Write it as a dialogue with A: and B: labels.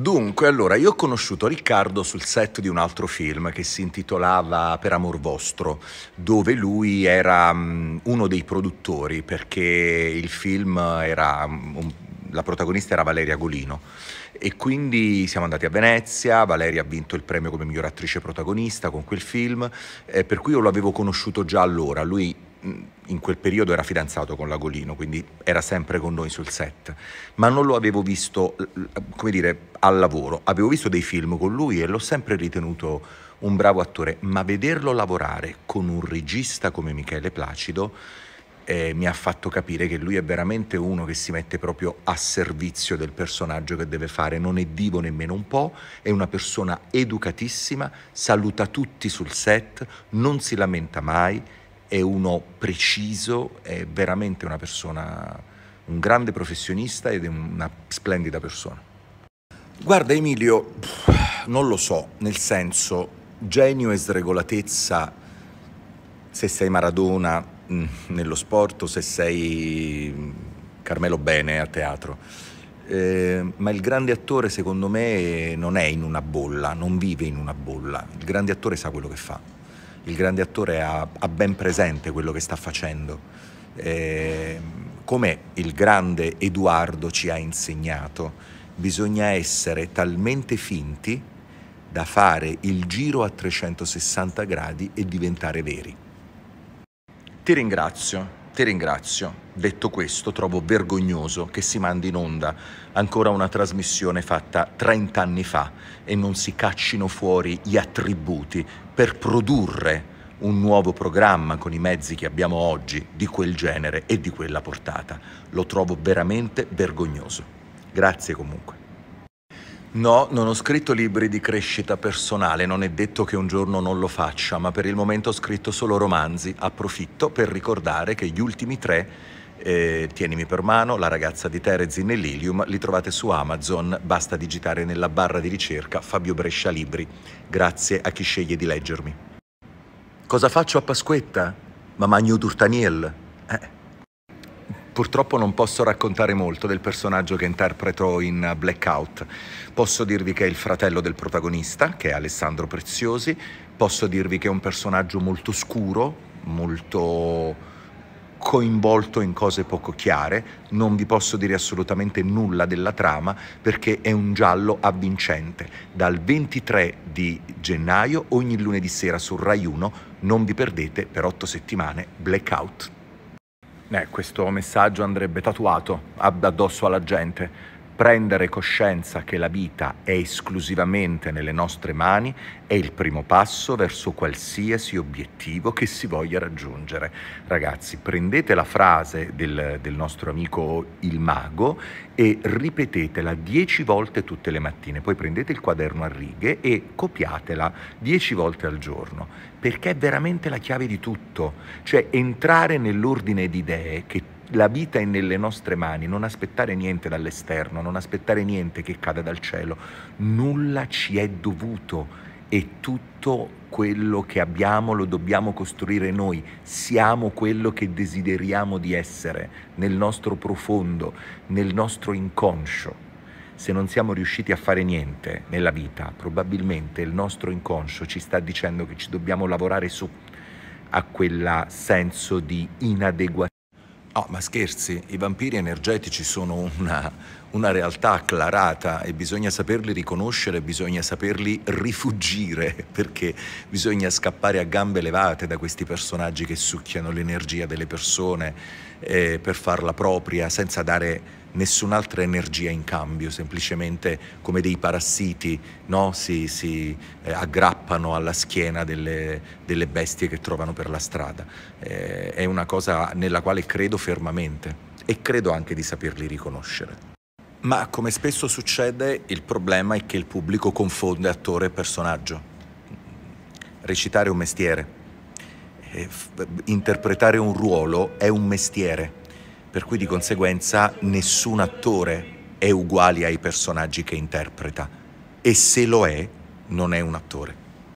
A: Dunque, allora, io ho conosciuto Riccardo sul set di un altro film che si intitolava Per amor vostro, dove lui era mm, uno dei produttori perché il film era... Um, la protagonista era Valeria Golino e quindi siamo andati a Venezia, Valeria ha vinto il premio come miglior attrice protagonista con quel film, eh, per cui io lo avevo conosciuto già allora, lui in quel periodo era fidanzato con Lagolino, quindi era sempre con noi sul set, ma non lo avevo visto, come dire, al lavoro, avevo visto dei film con lui e l'ho sempre ritenuto un bravo attore, ma vederlo lavorare con un regista come Michele Placido eh, mi ha fatto capire che lui è veramente uno che si mette proprio a servizio del personaggio che deve fare, non è divo nemmeno un po', è una persona educatissima, saluta tutti sul set, non si lamenta mai, è uno preciso, è veramente una persona, un grande professionista ed è una splendida persona. Guarda Emilio, non lo so, nel senso genio e sregolatezza, se sei Maradona mm, nello sport, se sei mm, Carmelo Bene a teatro. Eh, ma il grande attore secondo me non è in una bolla, non vive in una bolla, il grande attore sa quello che fa il grande attore ha, ha ben presente quello che sta facendo. Eh, come il grande Edoardo ci ha insegnato, bisogna essere talmente finti da fare il giro a 360 gradi e diventare veri. Ti ringrazio. Ti ringrazio. Detto questo, trovo vergognoso che si mandi in onda ancora una trasmissione fatta 30 anni fa e non si caccino fuori gli attributi per produrre un nuovo programma con i mezzi che abbiamo oggi di quel genere e di quella portata. Lo trovo veramente vergognoso. Grazie comunque. No, non ho scritto libri di crescita personale, non è detto che un giorno non lo faccia, ma per il momento ho scritto solo romanzi. Approfitto per ricordare che gli ultimi tre, eh, Tienimi per mano, La ragazza di Terezin e Lilium, li trovate su Amazon, basta digitare nella barra di ricerca Fabio Brescia Libri. Grazie a chi sceglie di leggermi. Cosa faccio a Pasquetta? Mamagno d'Urtaniel? Eh. Purtroppo non posso raccontare molto del personaggio che interpreto in Blackout. Posso dirvi che è il fratello del protagonista, che è Alessandro Preziosi, posso dirvi che è un personaggio molto scuro, molto coinvolto in cose poco chiare, non vi posso dire assolutamente nulla della trama perché è un giallo avvincente. Dal 23 di gennaio ogni lunedì sera su Rai 1, non vi perdete per otto settimane Blackout. Eh, questo messaggio andrebbe tatuato addosso alla gente Prendere coscienza che la vita è esclusivamente nelle nostre mani è il primo passo verso qualsiasi obiettivo che si voglia raggiungere. Ragazzi, prendete la frase del, del nostro amico il mago e ripetetela dieci volte tutte le mattine, poi prendete il quaderno a righe e copiatela dieci volte al giorno, perché è veramente la chiave di tutto, cioè entrare nell'ordine di idee che la vita è nelle nostre mani, non aspettare niente dall'esterno, non aspettare niente che cada dal cielo, nulla ci è dovuto e tutto quello che abbiamo lo dobbiamo costruire noi, siamo quello che desideriamo di essere nel nostro profondo, nel nostro inconscio. Se non siamo riusciti a fare niente nella vita, probabilmente il nostro inconscio ci sta dicendo che ci dobbiamo lavorare su a quel senso di inadeguatezza No, ah, ma scherzi, i vampiri energetici sono una, una realtà acclarata e bisogna saperli riconoscere, bisogna saperli rifugire, perché bisogna scappare a gambe levate da questi personaggi che succhiano l'energia delle persone eh, per farla propria, senza dare nessun'altra energia in cambio, semplicemente come dei parassiti no? si, si eh, aggrappano alla schiena delle, delle, bestie che trovano per la strada. Eh, è una cosa nella quale credo fermamente e credo anche di saperli riconoscere. Ma come spesso succede, il problema è che il pubblico confonde attore e personaggio. Recitare è un mestiere, eh, interpretare un ruolo è un mestiere per cui di conseguenza nessun attore è uguale ai personaggi che interpreta e se lo è non è un attore.